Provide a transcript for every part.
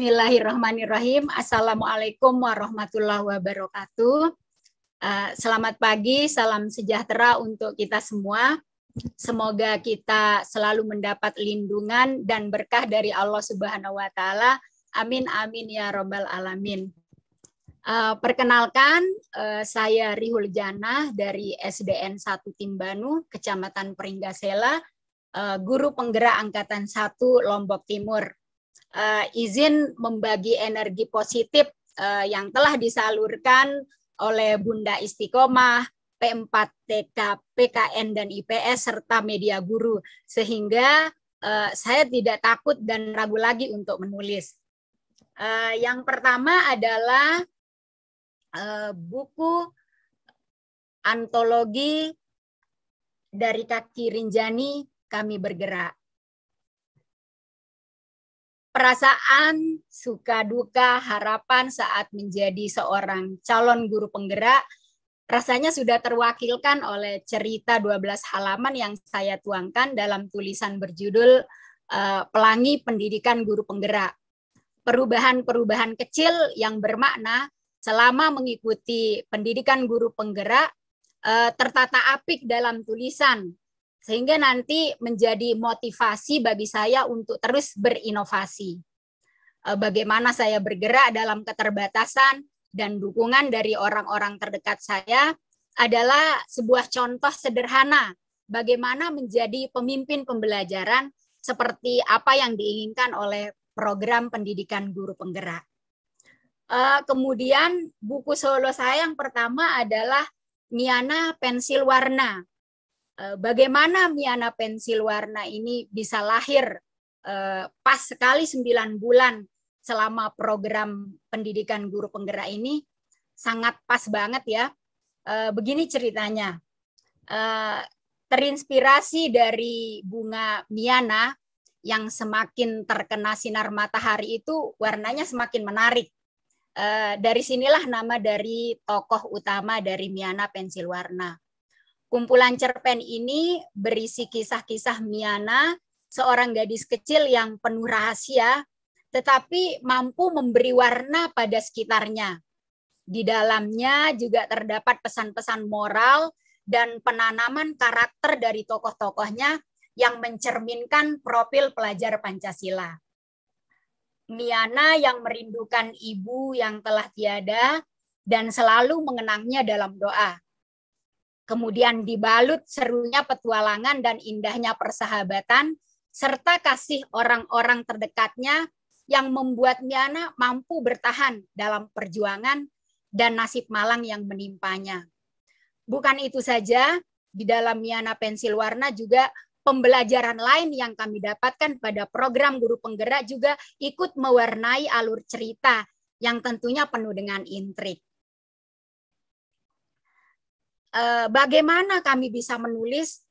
Bismillahirrahmanirrahim. Assalamualaikum warahmatullahi wabarakatuh. Eh, selamat pagi, salam sejahtera untuk kita semua. Semoga kita selalu mendapat lindungan dan berkah dari Allah Subhanahu wa Ta'ala. Amin, amin ya robbal 'Alamin. Eh, perkenalkan, eh, saya Rihul Jana dari SDN 1 Timbanu, Kecamatan Peringgasela, guru penggerak Angkatan 1 Lombok Timur uh, izin membagi energi positif uh, yang telah disalurkan oleh Bunda Istiqomah, P4TK, PKN dan IPS serta media guru sehingga uh, saya tidak takut dan ragu lagi untuk menulis. Uh, yang pertama adalah uh, buku antologi dari kaki Rinjani kami bergerak perasaan suka duka harapan saat menjadi seorang calon guru penggerak rasanya sudah terwakilkan oleh cerita 12 halaman yang saya tuangkan dalam tulisan berjudul eh, Pelangi Pendidikan Guru Penggerak. Perubahan-perubahan kecil yang bermakna selama mengikuti pendidikan guru penggerak eh, tertata apik dalam tulisan sehingga nanti menjadi motivasi bagi saya untuk terus berinovasi. Eh, bagaimana saya bergerak dalam keterbatasan dan dukungan dari orang-orang terdekat saya adalah sebuah contoh sederhana bagaimana menjadi pemimpin pembelajaran seperti apa yang diinginkan oleh program pendidikan guru penggerak. Eh, kemudian buku solo saya yang pertama adalah Niana Pensil Warna Eh, bagaimana Miana pensil warna ini bisa lahir eh, pas sekali sembilan bulan selama program pendidikan guru penggerak ini sangat pas banget ya. Eh, begini ceritanya. Terinspirasi dari bunga Miana yang semakin terkena sinar matahari itu warnanya semakin menarik. Dari sinilah nama dari tokoh utama dari Miana pensil warna Kumpulan cerpen ini berisi kisah-kisah Miana, seorang gadis kecil yang penuh rahasia, tetapi mampu memberi warna pada sekitarnya. Di dalamnya juga terdapat pesan-pesan moral dan penanaman karakter dari tokoh-tokohnya yang mencerminkan profil pelajar Pancasila. Miana yang merindukan ibu yang telah tiada dan selalu mengenangnya dalam doa kemudian dibalut serunya petualangan dan indahnya persahabatan, serta kasih orang-orang terdekatnya yang membuat Miana mampu bertahan dalam perjuangan dan nasib malang yang menimpanya. Bukan itu saja, di dalam Miana Pensil Warna juga pembelajaran lain yang kami dapatkan pada program guru penggerak juga ikut mewarnai alur cerita yang tentunya penuh dengan intrik. Eh, bagaimana kami bisa menulis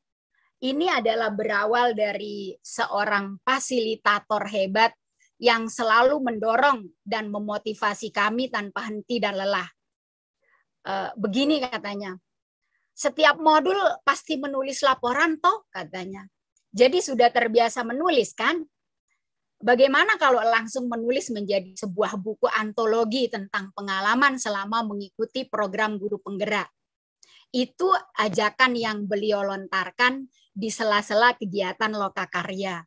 ini adalah berawal dari seorang fasilitator hebat yang selalu mendorong dan memotivasi kami tanpa henti dan lelah. Eh, begini katanya, setiap modul pasti menulis laporan toh katanya. Jadi sudah terbiasa menulis kan? Bagaimana kalau langsung menulis menjadi sebuah buku antologi tentang pengalaman selama mengikuti program guru penggerak? itu ajakan yang beliau lontarkan di sela-sela kegiatan lokakarya.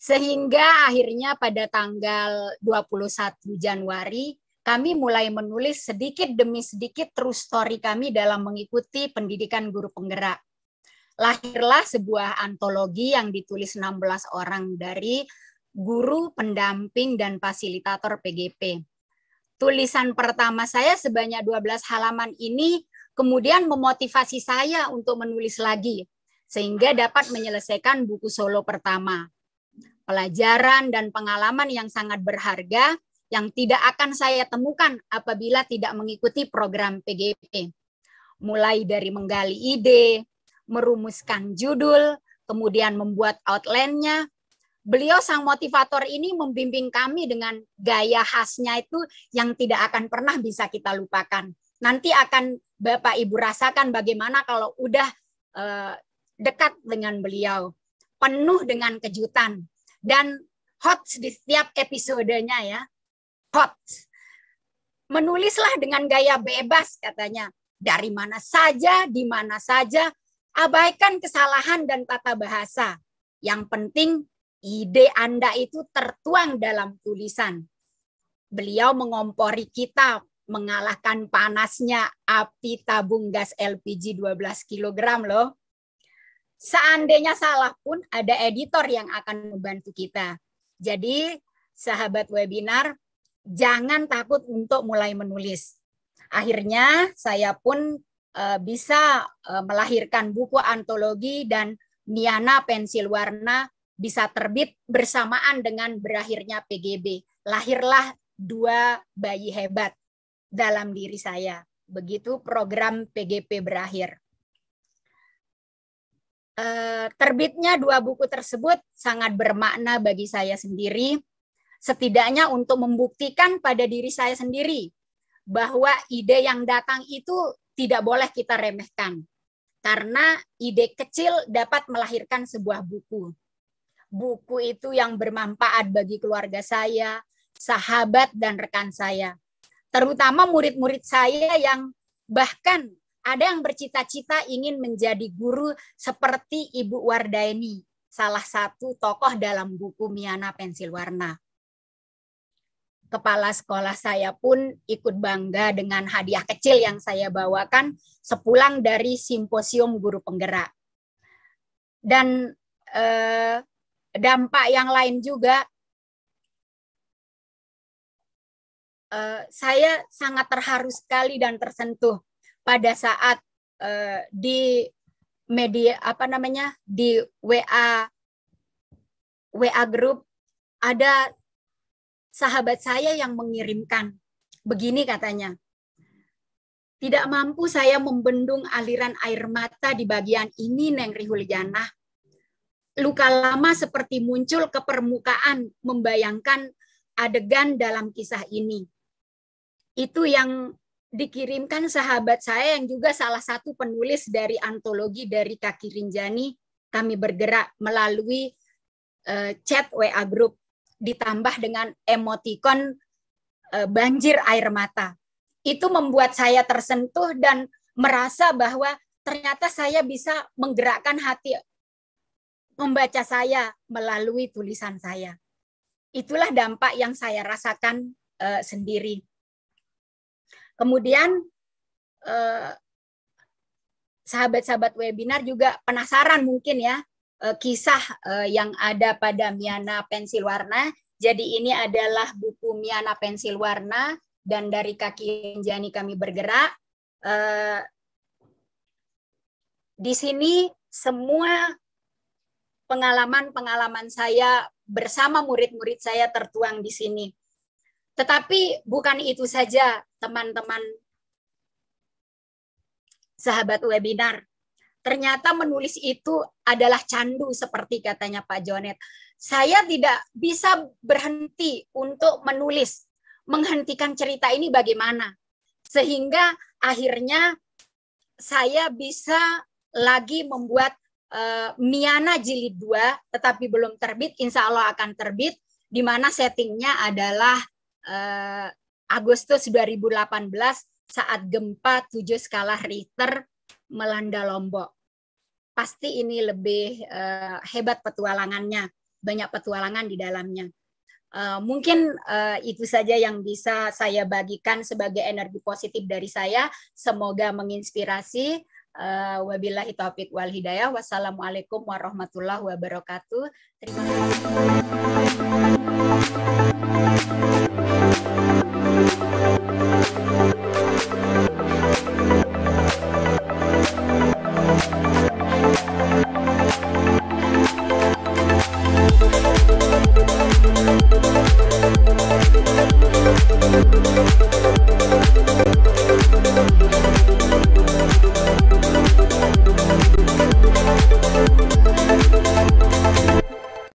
Sehingga akhirnya pada tanggal 21 Januari, kami mulai menulis sedikit demi sedikit true story kami dalam mengikuti pendidikan guru penggerak. Lahirlah sebuah antologi yang ditulis 16 orang dari guru, pendamping, dan fasilitator PGP tulisan pertama saya sebanyak 12 halaman ini kemudian memotivasi saya untuk menulis lagi sehingga dapat menyelesaikan buku solo pertama. Pelajaran dan pengalaman yang sangat berharga yang tidak akan saya temukan apabila tidak mengikuti program PGP. Mulai dari menggali ide, merumuskan judul, kemudian membuat outline-nya, beliau sang motivator ini membimbing kami dengan gaya khasnya itu yang tidak akan pernah bisa kita lupakan. Nanti akan Bapak Ibu rasakan bagaimana kalau udah uh, dekat dengan beliau, penuh dengan kejutan dan hot di setiap episodenya ya. Hot. Menulislah dengan gaya bebas katanya. Dari mana saja, di mana saja, abaikan kesalahan dan tata bahasa. Yang penting Ide Anda itu tertuang dalam tulisan. Beliau mengompori kita mengalahkan panasnya api tabung gas LPG 12 kg loh. Seandainya salah pun ada editor yang akan membantu kita. Jadi sahabat webinar, jangan takut untuk mulai menulis. Akhirnya saya pun eh, bisa eh, melahirkan buku antologi dan Niana Pensil Warna bisa terbit bersamaan dengan berakhirnya PGB. Lahirlah dua bayi hebat dalam diri saya. Begitu program PGP berakhir. Eh, terbitnya dua buku tersebut sangat bermakna bagi saya sendiri, setidaknya untuk membuktikan pada diri saya sendiri bahwa ide yang datang itu tidak boleh kita remehkan, karena ide kecil dapat melahirkan sebuah buku buku itu yang bermanfaat bagi keluarga saya, sahabat dan rekan saya. Terutama murid-murid saya yang bahkan ada yang bercita-cita ingin menjadi guru seperti Ibu Wardaini, salah satu tokoh dalam buku Miana Pensil Warna. Kepala sekolah saya pun ikut bangga dengan hadiah kecil yang saya bawakan sepulang dari simposium guru penggerak. Dan eh, dampak yang lain juga uh, saya sangat terharu sekali dan tersentuh pada saat uh, di media apa namanya di WA WA grup ada sahabat saya yang mengirimkan begini katanya tidak mampu saya membendung aliran air mata di bagian ini Neng Rihulijanah luka lama seperti muncul ke permukaan membayangkan adegan dalam kisah ini. Itu yang dikirimkan sahabat saya yang juga salah satu penulis dari antologi dari Kaki Rinjani kami bergerak melalui uh, chat WA group ditambah dengan emotikon uh, eh, banjir air mata. Itu membuat saya tersentuh dan merasa bahwa ternyata saya bisa menggerakkan hati membaca saya melalui tulisan saya. Itulah dampak yang saya rasakan uh, sendiri. Kemudian sahabat eh, sahabat-sahabat webinar juga penasaran mungkin ya uh, kisah uh, yang ada pada Miana Pensil Warna. Jadi ini adalah buku Miana Pensil Warna dan dari kaki Jani kami bergerak. Uh, di sini semua pengalaman-pengalaman saya bersama murid-murid saya tertuang di sini. Tetapi bukan itu saja, teman-teman sahabat webinar. Ternyata menulis itu adalah candu seperti katanya Pak Jonet. Saya tidak bisa berhenti untuk menulis. Menghentikan cerita ini bagaimana? Sehingga akhirnya saya bisa lagi membuat Eh, Miana Jilid 2 tetapi belum terbit, insya Allah akan terbit, di mana settingnya adalah uh, Agustus 2018 saat gempa 7 skala Richter melanda Lombok. Pasti ini lebih uh, hebat petualangannya, banyak petualangan di dalamnya. Uh, mungkin uh, itu saja yang bisa saya bagikan sebagai energi positif dari saya. Semoga menginspirasi. Uh, wabillahi taufik wal hidayah. Wassalamualaikum warahmatullahi wabarakatuh. Terima kasih.